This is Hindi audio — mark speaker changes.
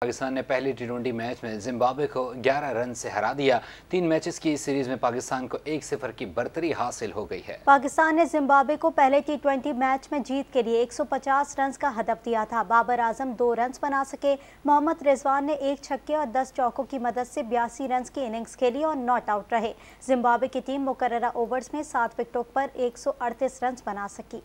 Speaker 1: पाकिस्तान ने पहले टी ट्वेंटी मैच में जिम्बाब्वे को 11 रन से हरा दिया तीन मैचेस की इस सीरीज में पाकिस्तान को एक सिफर की बर्तरी हासिल हो गई है
Speaker 2: पाकिस्तान ने जिम्बाब्वे को पहले टी ट्वेंटी मैच में जीत के लिए 150 रन का हदफ दिया था बाबर आजम दो रन बना सके मोहम्मद रिजवान ने एक छक्के और दस चौकों की मदद से बयासी रन की इनिंग्स खेली और नॉट आउट रहे जिम्बाब्वे की टीम मुकर्रा ओवर में सात विकेटों पर एक रन बना सकी